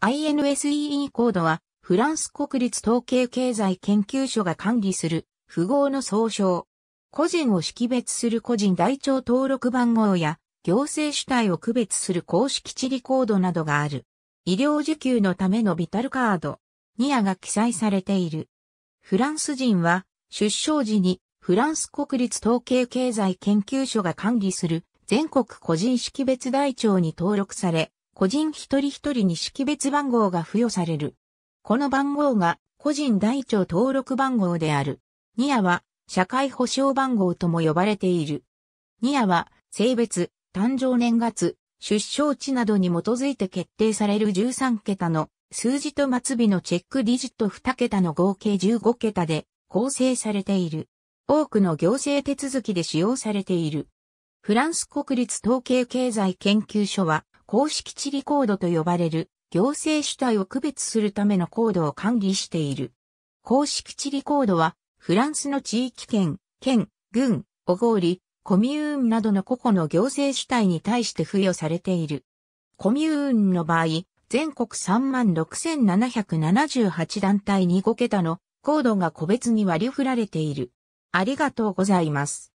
INSEE コードは、フランス国立統計経済研究所が管理する、符号の総称。個人を識別する個人台帳登録番号や、行政主体を区別する公式地理コードなどがある。医療受給のためのビタルカード、ニアが記載されている。フランス人は、出生時に、フランス国立統計経済研究所が管理する全国個人識別台帳に登録され、個人一人一人に識別番号が付与される。この番号が個人台帳登録番号である。ニアは社会保障番号とも呼ばれている。ニアは性別、誕生年月、出生地などに基づいて決定される13桁の数字と末尾のチェックディジット2桁の合計15桁で構成されている。多くの行政手続きで使用されている。フランス国立統計経済研究所は公式地理コードと呼ばれる行政主体を区別するためのコードを管理している。公式地理コードはフランスの地域圏、県、郡、おごり、コミューンなどの個々の行政主体に対して付与されている。コミューンの場合、全国36,778団体に5桁のコードが個別に割り振られている。ありがとうございます。